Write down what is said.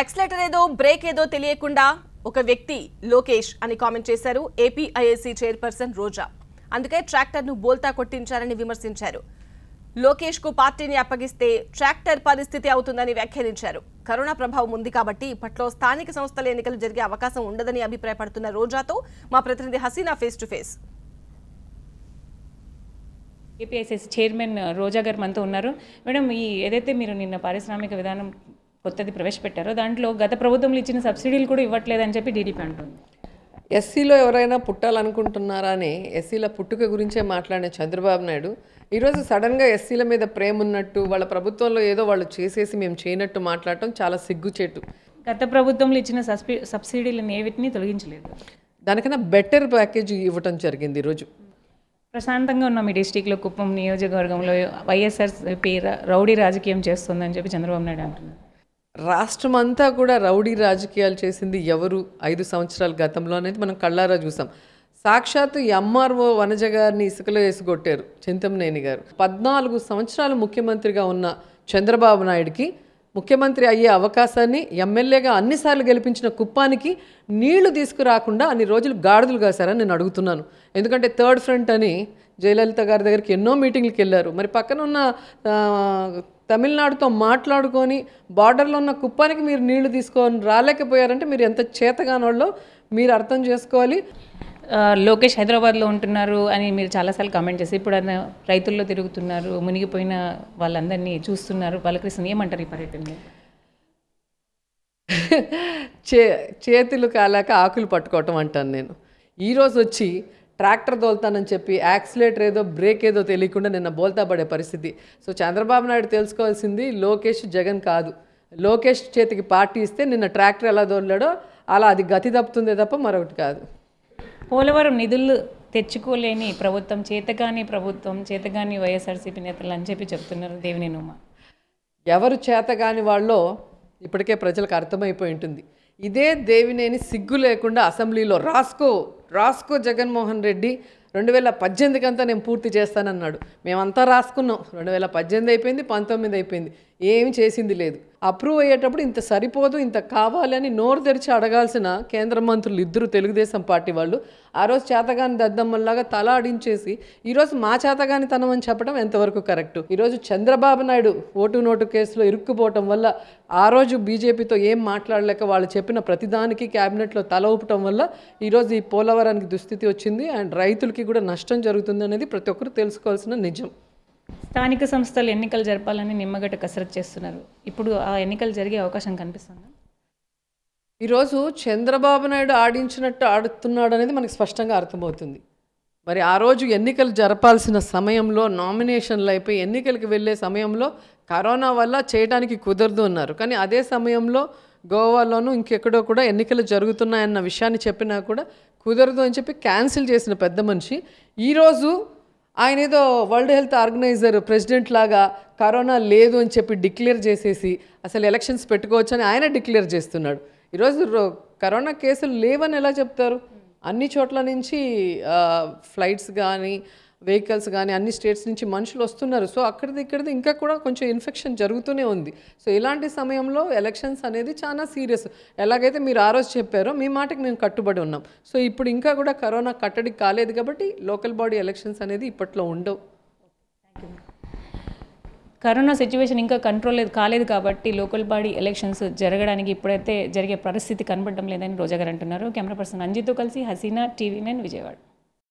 accelerator ఏదో break ఏదో తెలియకుండా ఒక వ్యక్తి లోకేష్ అని కామెంట్ చేశారు ఏపీఐఏసీ చైర్పర్సన్ రోజా అందుకే ట్రాక్టర్ను బోల్తా కొట్టించారని విమర్శించారు లోకేష్కు పార్టీని అప్పగిస్తే ట్రాక్టర్ పరిస్థితి అవుతుందని వ్యాఖ్యానించారు కరోనా ప్రభావం ఉంది కాబట్టి ఇప్పట్లో స్థానిక సంస్థల ఎన్నికలు జరిగే అవకాశం ఉండదని అభిప్రాయపడుతున్న రోజాతో మా ప్రతినిధి Haseena face to face APICS chairman Roja గారు మనతో ఉన్నారు మేడం ఈ ఏదైతే మీరు నిన్న పారిశ్రామిక విధానం కొత్తది ప్రవేశపెట్టారో దాంట్లో గత ప్రభుత్వంలో ఇచ్చిన సబ్సిడీలు కూడా ఇవ్వట్లేదని చెప్పి టీడీపీ అంటుంది ఎస్సీలో ఎవరైనా పుట్టాలనుకుంటున్నారా అని ఎస్సీల పుట్టుక గురించే మాట్లాడిన చంద్రబాబు నాయుడు ఈరోజు సడన్గా ఎస్సీల మీద ప్రేమ ఉన్నట్టు వాళ్ళ ప్రభుత్వంలో ఏదో వాళ్ళు చేసేసి మేము చేయనట్టు మాట్లాడటం చాలా సిగ్గుచేటు గత ప్రభుత్వంలో ఇచ్చిన సబ్సి సబ్సిడీలు ఏవిటిని తొలగించలేదు దానికన్నా బెటర్ ప్యాకేజ్ ఇవ్వటం జరిగింది ఈరోజు ప్రశాంతంగా ఉన్నాం ఈ డిస్టిక్లో కుప్పం నియోజకవర్గంలో వైఎస్ఆర్ పేర రౌడీ రాజకీయం చేస్తుందని చెప్పి చంద్రబాబు నాయుడు అంటున్నారు రాష్ట్రం అంతా కూడా రౌడీ రాజకీయాలు చేసింది ఎవరు ఐదు సంవత్సరాల గతంలో అనేది మనం కళ్ళారా చూసాం సాక్షాత్తు ఎంఆర్ఓ వనజ గారిని ఇసుకలో వేసుకొట్టారు చింతమనేని గారు పద్నాలుగు సంవత్సరాలు ముఖ్యమంత్రిగా ఉన్న చంద్రబాబు నాయుడికి ముఖ్యమంత్రి అయ్యే అవకాశాన్ని ఎమ్మెల్యేగా అన్నిసార్లు గెలిపించిన కుప్పానికి నీళ్లు తీసుకురాకుండా అన్ని రోజులు గాడిదలు కాశారని నేను అడుగుతున్నాను ఎందుకంటే థర్డ్ ఫ్రంట్ అని జయలలిత గారి దగ్గరికి ఎన్నో మీటింగ్లకు వెళ్ళారు మరి పక్కన ఉన్న తమిళనాడుతో మాట్లాడుకొని బార్డర్లో ఉన్న కుప్పానికి మీరు నీళ్లు తీసుకొని రాలేకపోయారంటే మీరు ఎంత చేతగానోళ్ళో మీరు అర్థం చేసుకోవాలి లోకేష్ హైదరాబాద్లో ఉంటున్నారు అని మీరు చాలాసార్లు కామెంట్ చేసి ఇప్పుడు అన్న రైతుల్లో తిరుగుతున్నారు మునిగిపోయిన వాళ్ళందరినీ చూస్తున్నారు బాలకృష్ణ ఏమంటారు ఈ పర్యటన చే చేతులు కాలాక ఆకులు పట్టుకోవటం అంటాను నేను ఈరోజు వచ్చి ట్రాక్టర్ తోలుతానని చెప్పి యాక్సిలేటర్ ఏదో బ్రేక్ ఏదో తెలియకుండా నిన్న బోల్తా పడే పరిస్థితి సో చంద్రబాబు నాయుడు తెలుసుకోవాల్సింది లోకేష్ జగన్ కాదు లోకేష్ చేతికి పార్టీ ఇస్తే నిన్న ట్రాక్టర్ ఎలా దోలాడో అలా అది గతి తప్పుతుందే తప్ప మరొకటి కాదు పోలవరం నిధులు తెచ్చుకోలేని ప్రభుత్వం చేతగాని ప్రభుత్వం చేతగాని వైఎస్ఆర్సీపీ నేతలు అని చెప్పి చెప్తున్నారు దేవిని ఎవరు చేతగాని వాళ్ళో ఇప్పటికే ప్రజలకు అర్థమైపోయి ఉంటుంది ఇదే దేవినేని సిగ్గు లేకుండా అసెంబ్లీలో రాసుకో రాసుకో జగన్మోహన్ రెడ్డి రెండు వేల పద్దెనిమిదికంతా నేను పూర్తి చేస్తానన్నాడు మేమంతా రాసుకున్నాం రెండు వేల పద్దెనిమిది అయిపోయింది పంతొమ్మిది అయిపోయింది ఏమి చేసింది లేదు అప్రూవ్ అయ్యేటప్పుడు ఇంత సరిపోదు ఇంత కావాలని నోరు తెరిచి అడగాల్సిన కేంద్ర మంత్రులు ఇద్దరు తెలుగుదేశం పార్టీ వాళ్ళు ఆ రోజు చేతగాని దద్దమ్మల్లాగా తల ఆడించేసి ఈరోజు మా చేతగాని తనం అని చెప్పడం ఎంతవరకు కరెక్టు ఈరోజు చంద్రబాబు నాయుడు ఓటు నోటు కేసులో ఇరుక్కుపోవటం వల్ల ఆ రోజు బీజేపీతో ఏం మాట్లాడలేక వాళ్ళు చెప్పిన ప్రతిదానికి క్యాబినెట్లో తల ఊపటం వల్ల ఈరోజు ఈ పోలవరానికి దుస్థితి వచ్చింది అండ్ రైతులకి కూడా నష్టం జరుగుతుంది అనేది ప్రతి ఒక్కరు తెలుసుకోవాల్సిన నిజం స్థానిక సంస్థలు ఎన్నికలు జరపాలని నిమ్మగడ్డ కసరత్తు చేస్తున్నారు ఇప్పుడు ఆ ఎన్నికలు జరిగే అవకాశం కనిపిస్తుంది ఈరోజు చంద్రబాబు నాయుడు ఆడించినట్టు ఆడుతున్నాడు అనేది మనకు స్పష్టంగా అర్థమవుతుంది మరి ఆ రోజు ఎన్నికలు జరపాల్సిన సమయంలో నామినేషన్లు అయిపోయి ఎన్నికలకు వెళ్ళే సమయంలో కరోనా వల్ల చేయడానికి కుదరదు అన్నారు కానీ అదే సమయంలో గోవాలోనూ ఇంకెక్కడో కూడా ఎన్నికలు జరుగుతున్నాయన్న విషయాన్ని చెప్పినా కూడా కుదరదు అని చెప్పి క్యాన్సిల్ చేసిన పెద్ద మనిషి ఈరోజు ఆయన ఏదో వరల్డ్ హెల్త్ ఆర్గనైజర్ ప్రెసిడెంట్ లాగా కరోనా లేదు అని చెప్పి డిక్లేర్ చేసేసి అసలు ఎలక్షన్స్ పెట్టుకోవచ్చు అని ఆయన డిక్లేర్ చేస్తున్నాడు ఈరోజు కరోనా కేసులు లేవని ఎలా చెప్తారు అన్ని చోట్ల నుంచి ఫ్లైట్స్ కానీ వెహికల్స్ కానీ అన్ని స్టేట్స్ నుంచి మనుషులు వస్తున్నారు సో అక్కడిది ఇక్కడిది ఇంకా కూడా కొంచెం ఇన్ఫెక్షన్ జరుగుతూనే ఉంది సో ఇలాంటి సమయంలో ఎలక్షన్స్ అనేది చాలా సీరియస్ ఎలాగైతే మీరు ఆ రోజు చెప్పారో మీ మాటకి మేము కట్టుబడి ఉన్నాం సో ఇప్పుడు ఇంకా కూడా కరోనా కట్టడి కాలేదు కాబట్టి లోకల్ బాడీ ఎలక్షన్స్ అనేది ఇప్పట్లో ఉండవు కరోనా సిచ్యువేషన్ ఇంకా కంట్రోల్ లేదు కాలేదు కాబట్టి లోకల్ బాడీ ఎలక్షన్స్ జరగడానికి ఇప్పుడైతే జరిగే పరిస్థితి కనబడడం లేదని రోజా అంటున్నారు కెమెరా పర్సన్ అంజిత్తో కలిసి హసీనా టీవీ నైన్ విజయవాడ